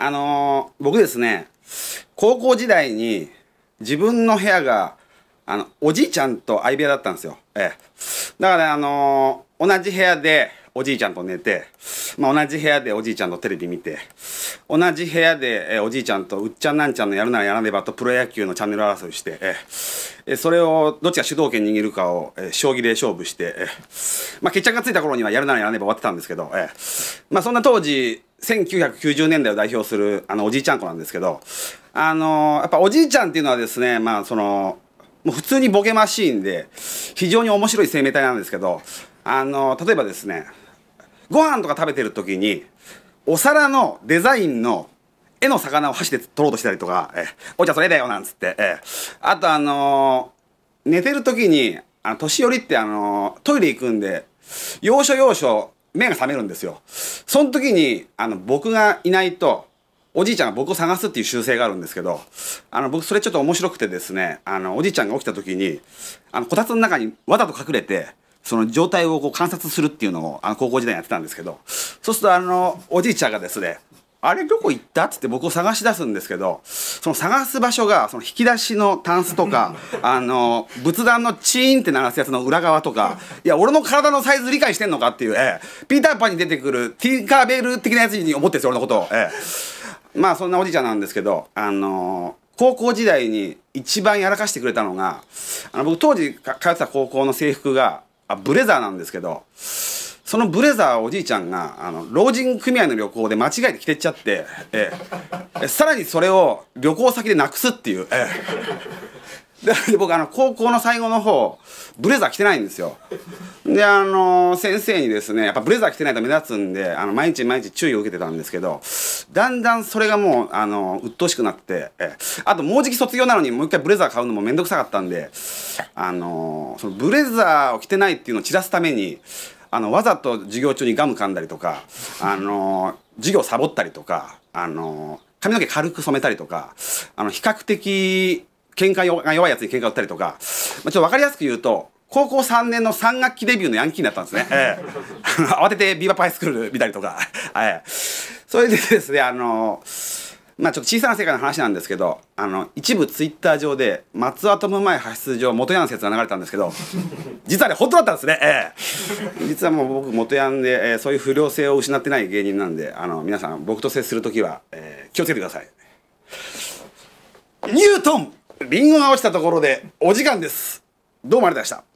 あのー、僕ですね、高校時代に自分の部屋が、あの、おじいちゃんと相部屋だったんですよ。ええ。だから、あのー、同じ部屋でおじいちゃんと寝て、まあ、同じ部屋でおじいちゃんとテレビ見て、同じ部屋で、えおじいちゃんとうっちゃんなんちゃんのやるならやらねばとプロ野球のチャンネル争いして、ええそれをどっちが主導権握るかを、え将棋で勝負して、えまあ、決着がついた頃にはやるならやらねば終わってたんですけど、えまあ、そんな当時、1990年代を代表するあのおじいちゃん子なんですけど、あのー、やっぱおじいちゃんっていうのはですね、まあその、もう普通にボケマシーンで、非常に面白い生命体なんですけど、あのー、例えばですね、ご飯とか食べてる時に、お皿のデザインの絵の魚を箸で取ろうとしたりとか、えー、お茶それだよなんつって、えー、あとあのー、寝てる時に、あの、年寄りってあのトイレ行くんで、要所要所、目が覚めるんですよ。その時に、あの、僕がいないと、おじいちゃんが僕を探すっていう習性があるんですけど、あの、僕それちょっと面白くてですね、あの、おじいちゃんが起きた時に、あの、こたつの中にわざと隠れて、その状態をこう観察するっていうのを、あの、高校時代にやってたんですけど、そうするとあの、おじいちゃんがですね、あれどこ行ったっつって僕を探し出すんですけどその探す場所がその引き出しのタンスとかあの仏壇のチーンって鳴らすやつの裏側とかいや俺の体のサイズ理解してんのかっていう、ええ、ピーター・パンに出てくるティンカーベル的なやつに思ってるんですよ俺のことを、ええ、まあそんなおじいちゃんなんですけどあの高校時代に一番やらかしてくれたのがあの僕当時通ってた高校の制服があブレザーなんですけどそのブレザーおじいちゃんがあの老人組合の旅行で間違えて着てっちゃって、ええ、さらにそれを旅行先でなくすっていう、えで僕あの高校の最後の方ブレザー着てないんですよであの先生にですねやっぱブレザー着てないと目立つんであの毎日毎日注意を受けてたんですけどだんだんそれがもうあの鬱陶しくなって、ええ、あともうじき卒業なのにもう一回ブレザー買うのも面倒くさかったんであのそのブレザーを着てないっていうのを散らすためにあのわざと授業中にガム噛んだりとかあの授業サボったりとかあの髪の毛軽く染めたりとかあの比較的喧嘩が弱いやつに喧嘩売ったりとか、まあ、ちょっと分かりやすく言うと高校3年の3学期デビューのヤンキーになったんですね。慌ててビーバップハイスクール見たりとか。はい。それでですね、あのまあちょっと小さな世界の話なんですけどあの一部ツイッター上で松尾トム前発出場元ヤン説が流れたんですけど実はね本当だったんですね、ええ、実はもう僕元ヤンで、えー、そういう不良性を失ってない芸人なんであの皆さん僕と接する時は、えー、気をつけてくださいニュートンリンゴが落ちたところでお時間ですどうもありがとうございました